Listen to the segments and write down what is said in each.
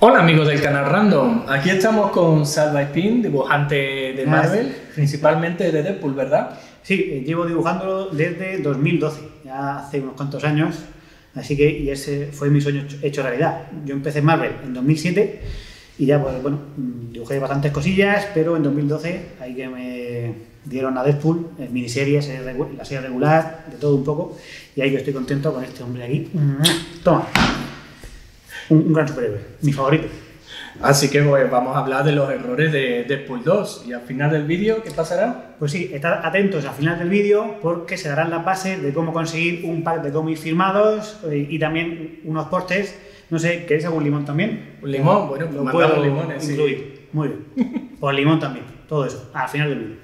Hola amigos del canal Random, aquí estamos con Salva Spin, dibujante de Marvel, principalmente de Deadpool, ¿verdad? Sí, eh, llevo dibujándolo desde 2012, ya hace unos cuantos años, así que y ese fue mi sueño hecho realidad. Yo empecé en Marvel en 2007 y ya, pues bueno, mm, dibujé bastantes cosillas, pero en 2012 ahí que me dieron a Deadpool, eh, miniseries, eh, la serie regular, de todo un poco, y ahí que estoy contento con este hombre aquí. Mm. ¡Toma! un, gran superhéroe, mi favorito. Así que pues, vamos a hablar de los errores de Deadpool 2. Y al final del vídeo, ¿qué pasará? Pues sí, estar atentos al final del vídeo porque se darán las bases de cómo conseguir un pack de cómics firmados eh, y, también unos postes. No sé, ¿queréis algún limón también? Un limón, bueno, lo pues puedo incluir. Muy bien. O limón también, todo eso, al final del vídeo.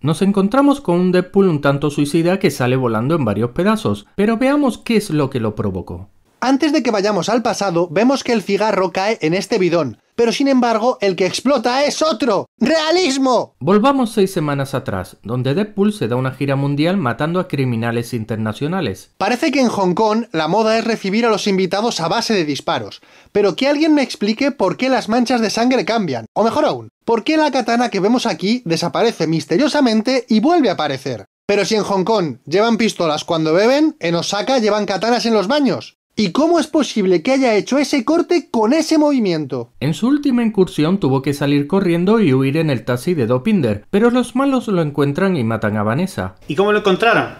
Nos encontramos con un Deadpool un tanto suicida que sale volando en varios pedazos, pero veamos qué es lo que lo provocó. Antes de que vayamos al pasado, vemos que el cigarro cae en este bidón, pero sin embargo, el que explota es otro. ¡Realismo! Volvamos seis semanas atrás, donde Deadpool se da una gira mundial matando a criminales internacionales. Parece que en Hong Kong la moda es recibir a los invitados a base de disparos, pero que alguien me explique por qué las manchas de sangre cambian, o mejor aún, por qué la katana que vemos aquí desaparece misteriosamente y vuelve a aparecer. Pero si en Hong Kong llevan pistolas cuando beben, en Osaka llevan katanas en los baños. ¿Y cómo es posible que haya hecho ese corte con ese movimiento? En su última incursión tuvo que salir corriendo y huir en el taxi de Dopinder, pero los malos lo encuentran y matan a Vanessa. ¿Y cómo lo encontraron?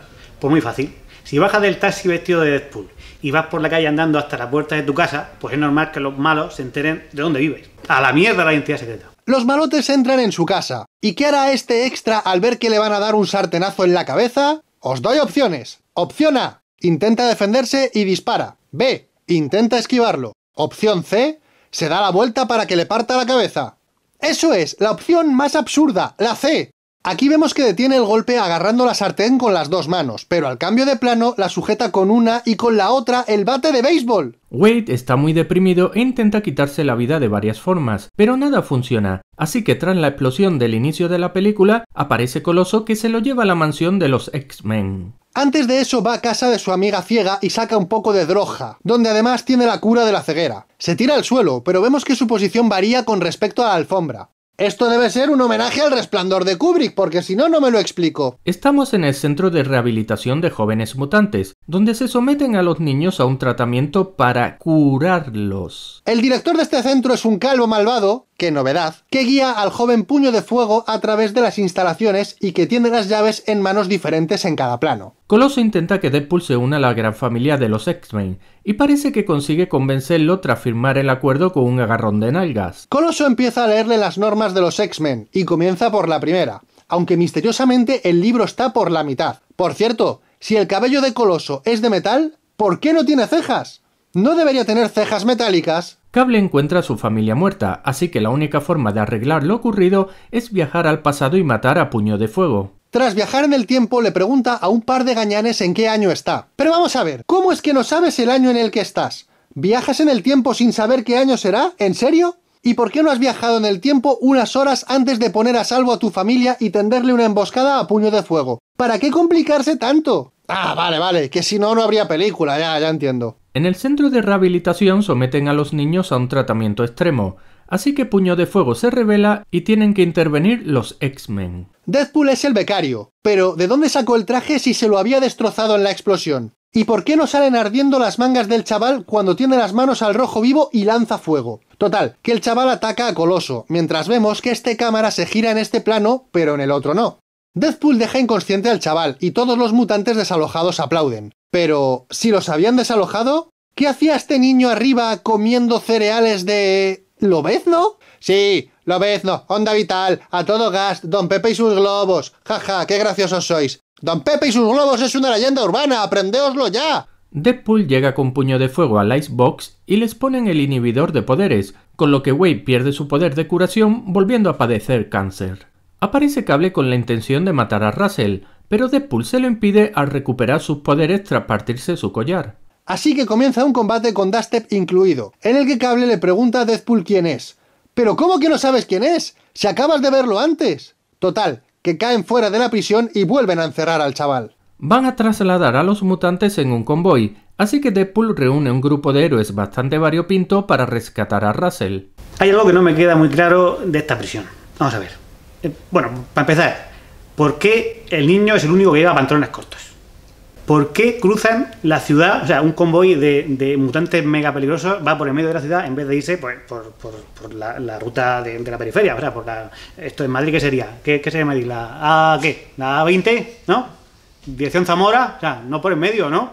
Pues muy fácil. Si bajas del taxi vestido de Deadpool y vas por la calle andando hasta la puerta de tu casa, pues es normal que los malos se enteren de dónde vives. A la mierda la identidad secreta. Los malotes entran en su casa. ¿Y qué hará este extra al ver que le van a dar un sartenazo en la cabeza? Os doy opciones. Opción A. Intenta defenderse y dispara. B. Intenta esquivarlo. Opción C. Se da la vuelta para que le parta la cabeza. Eso es, la opción más absurda, la C. Aquí vemos que detiene el golpe agarrando la sartén con las dos manos, pero al cambio de plano la sujeta con una y con la otra el bate de béisbol. Wade está muy deprimido e intenta quitarse la vida de varias formas, pero nada funciona, así que tras la explosión del inicio de la película aparece Coloso que se lo lleva a la mansión de los X-Men. Antes de eso va a casa de su amiga ciega y saca un poco de droja, donde además tiene la cura de la ceguera. Se tira al suelo, pero vemos que su posición varía con respecto a la alfombra. Esto debe ser un homenaje al resplandor de Kubrick, porque si no, no me lo explico. Estamos en el Centro de Rehabilitación de Jóvenes Mutantes, donde se someten a los niños a un tratamiento para curarlos. El director de este centro es un calvo malvado, qué novedad, que guía al joven puño de fuego a través de las instalaciones y que tiene las llaves en manos diferentes en cada plano. Coloso intenta que Deadpool se una a la gran familia de los X-Men, y parece que consigue convencerlo tras firmar el acuerdo con un agarrón de nalgas. Coloso empieza a leerle las normas de los X-Men y comienza por la primera, aunque misteriosamente el libro está por la mitad. Por cierto, si el cabello de Coloso es de metal, ¿por qué no tiene cejas? No debería tener cejas metálicas. Cable encuentra a su familia muerta, así que la única forma de arreglar lo ocurrido es viajar al pasado y matar a puño de fuego. Tras viajar en el tiempo, le pregunta a un par de gañanes en qué año está. Pero vamos a ver, ¿cómo es que no sabes el año en el que estás? ¿Viajas en el tiempo sin saber qué año será? ¿En serio? ¿Y por qué no has viajado en el tiempo unas horas antes de poner a salvo a tu familia y tenderle una emboscada a puño de fuego? ¿Para qué complicarse tanto? Ah, vale, vale, que si no, no habría película, ya, ya entiendo. En el centro de rehabilitación someten a los niños a un tratamiento extremo, Así que Puño de Fuego se revela y tienen que intervenir los X-Men. Deadpool es el becario, pero ¿de dónde sacó el traje si se lo había destrozado en la explosión? ¿Y por qué no salen ardiendo las mangas del chaval cuando tiene las manos al rojo vivo y lanza fuego? Total, que el chaval ataca a Coloso, mientras vemos que este cámara se gira en este plano, pero en el otro no. Deadpool deja inconsciente al chaval y todos los mutantes desalojados aplauden. Pero, si los habían desalojado, ¿qué hacía este niño arriba comiendo cereales de... ¿Lo ves, no? Sí, lo ves, ¿no? Onda Vital, a todo gas, Don Pepe y sus globos. Jaja, ja, qué graciosos sois. Don Pepe y sus globos es una leyenda urbana, ¡Aprendeoslo ya. Deadpool llega con puño de fuego al Icebox y les ponen el inhibidor de poderes, con lo que Wade pierde su poder de curación volviendo a padecer cáncer. Aparece Cable con la intención de matar a Russell, pero Deadpool se lo impide al recuperar sus poderes tras partirse su collar. Así que comienza un combate con Dastep incluido, en el que Cable le pregunta a Deadpool quién es. ¿Pero cómo que no sabes quién es? Si acabas de verlo antes. Total, que caen fuera de la prisión y vuelven a encerrar al chaval. Van a trasladar a los mutantes en un convoy, así que Deadpool reúne un grupo de héroes bastante variopinto para rescatar a Russell. Hay algo que no me queda muy claro de esta prisión. Vamos a ver. Eh, bueno, para empezar, ¿por qué el niño es el único que lleva pantalones cortos? ¿Por qué cruzan la ciudad? O sea, un convoy de, mutantes mega peligrosos va por el medio de la ciudad en vez de irse pues, por, la, ruta de, la periferia. O sea, por la, esto en Madrid, ¿qué sería? ¿Qué, sería Madrid? ¿La A qué? ¿La A20? ¿No? ¿Dirección Zamora? O sea, no por el medio, ¿no?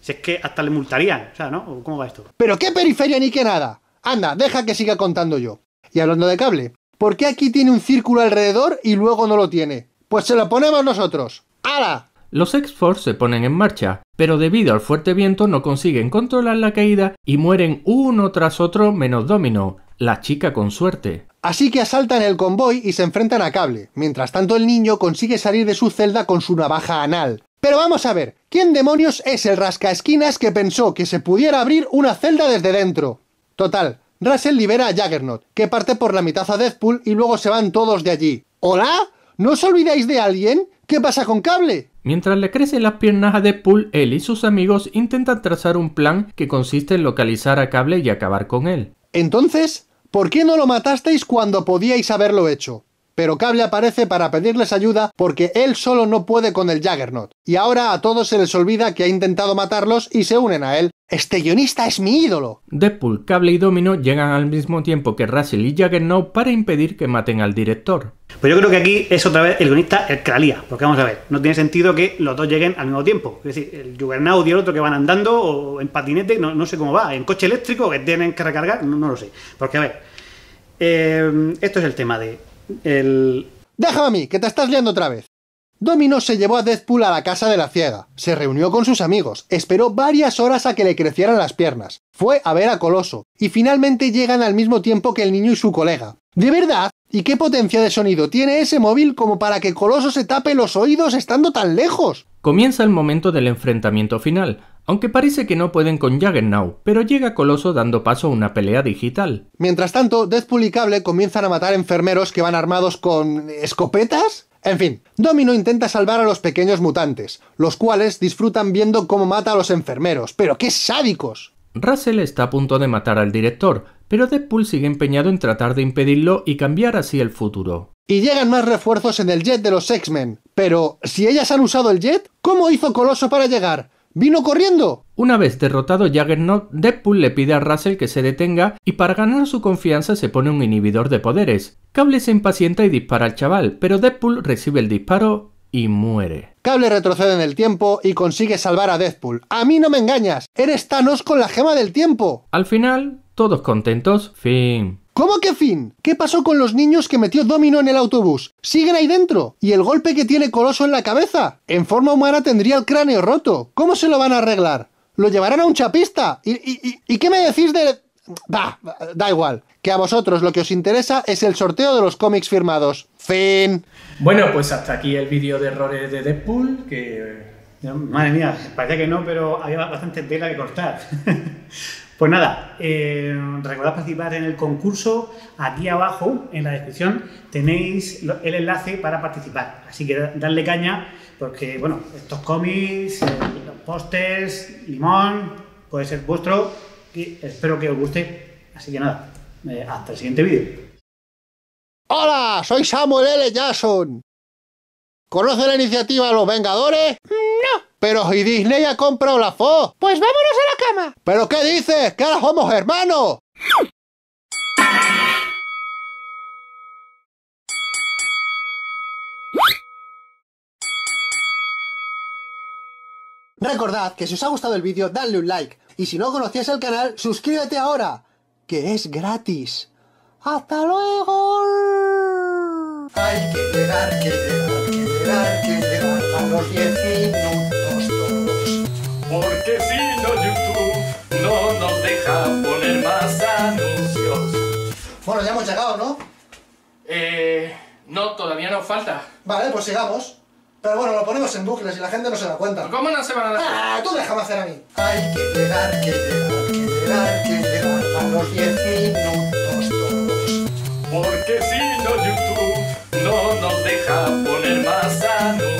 Si es que hasta le multarían. O sea, ¿no? ¿Cómo va esto? Pero qué periferia ni qué nada. Anda, deja que siga contando yo. Y hablando de cable, ¿por qué aquí tiene un círculo alrededor y luego no lo tiene? Pues se lo ponemos nosotros. ¡Hala! Los X-Force se ponen en marcha, pero debido al fuerte viento no consiguen controlar la caída y mueren uno tras otro menos Domino, la chica con suerte. Así que asaltan el convoy y se enfrentan a Cable. Mientras tanto el niño consigue salir de su celda con su navaja anal. Pero vamos a ver, ¿quién demonios es el rascaesquinas que pensó que se pudiera abrir una celda desde dentro? Total, Russell libera a Jaggernaut, que parte por la mitad a Deadpool y luego se van todos de allí. ¿Hola? ¿No os olvidáis de alguien? ¿Qué pasa con Cable? Mientras le crecen las piernas a Deadpool, él y sus amigos intentan trazar un plan que consiste en localizar a Cable y acabar con él. Entonces, ¿por qué no lo matasteis cuando podíais haberlo hecho? pero Cable aparece para pedirles ayuda porque él solo no puede con el Juggernaut. Y ahora a todos se les olvida que ha intentado matarlos y se unen a él. ¡Este guionista es mi ídolo! Deadpool, Cable y Domino llegan al mismo tiempo que Russell y Juggernaut para impedir que maten al director. Pues yo creo que aquí es otra vez el guionista el que porque vamos a ver, no tiene sentido que los dos lleguen al mismo tiempo. Es decir, el Juggernaut y el otro que van andando o en patinete, no, sé cómo va, en coche eléctrico que tienen que recargar, no, no lo sé. Porque a ver, eh, esto es el tema de el... Déjame a mí, que te estás liando otra vez. Domino se llevó a Deadpool a la casa de la ciega, se reunió con sus amigos, esperó varias horas a que le crecieran las piernas, fue a ver a Coloso, y finalmente llegan al mismo tiempo que el niño y su colega. ¿De verdad? ¿Y qué potencia de sonido tiene ese móvil como para que Coloso se tape los oídos estando tan lejos? Comienza el momento del enfrentamiento final, aunque parece que no pueden con Juggernaut, pero llega Coloso dando paso a una pelea digital. Mientras tanto, Deadpool y Cable comienzan a matar enfermeros que van armados con... ¿escopetas? En fin, Domino intenta salvar a los pequeños mutantes, los cuales disfrutan viendo cómo mata a los enfermeros, pero qué sádicos. Russell está a punto de matar al director, pero Deadpool sigue empeñado en tratar de impedirlo y cambiar así el futuro. Y llegan más refuerzos en el jet de los X-Men, pero si ellas han usado el jet, ¿cómo hizo Coloso para llegar? ¡Vino corriendo! Una vez derrotado Juggernaut, Deadpool le pide a Russell que se detenga y para ganar su confianza se pone un inhibidor de poderes. Cable se impacienta y dispara al chaval, pero Deadpool recibe el disparo y muere. Cable retrocede en el tiempo y consigue salvar a Deadpool. ¡A mí no me engañas! ¡Eres Thanos con la gema del tiempo! Al final, todos contentos, fin. ¿Cómo que fin? ¿Qué pasó con los niños que metió Domino en el autobús? ¿Siguen ahí dentro? ¿Y el golpe que tiene Coloso en la cabeza? En forma humana tendría el cráneo roto. ¿Cómo se lo van a arreglar? ¿Lo llevarán a un chapista? ¿Y, y, qué me decís de...? Bah, da igual. Que a vosotros lo que os interesa es el sorteo de los cómics firmados. Fin. Bueno, pues hasta aquí el vídeo de errores de Deadpool, que... Eh, madre mía, parece que no, pero había bastante tela que cortar. Pues nada, eh, recordad participar en el concurso. Aquí abajo, en la descripción, tenéis el enlace para participar. Así que darle caña, porque, bueno, estos cómics, eh, los pósters, limón, puede ser vuestro. Y espero que os guste. Así que nada, eh, hasta el siguiente vídeo. Hola, soy Samuel L. jason ¿Conoce la iniciativa Los Vengadores? No. Pero si Disney ha comprado la Fox. Pues vámonos a la cama. ¿Pero qué dices? ¡Que ahora somos hermanos! Recordad que si os ha gustado el vídeo, dadle un like. Y si no conocías el canal, suscríbete ahora, que es gratis. ¡Hasta luego! Hay porque si no YouTube no nos deja poner más anuncios. Bueno, ya hemos llegado, ¿no? Eh... No, todavía nos falta. Vale, pues sigamos. Pero bueno, lo ponemos en bucles y la gente no se da cuenta. ¿Cómo no se van a dar ¡Ah! Tú déjame hacer a mí. Hay que llegar, que llegar, que llegar, que llegar a los 10 minutos Porque si no, YouTube no nos deja poner más anuncios.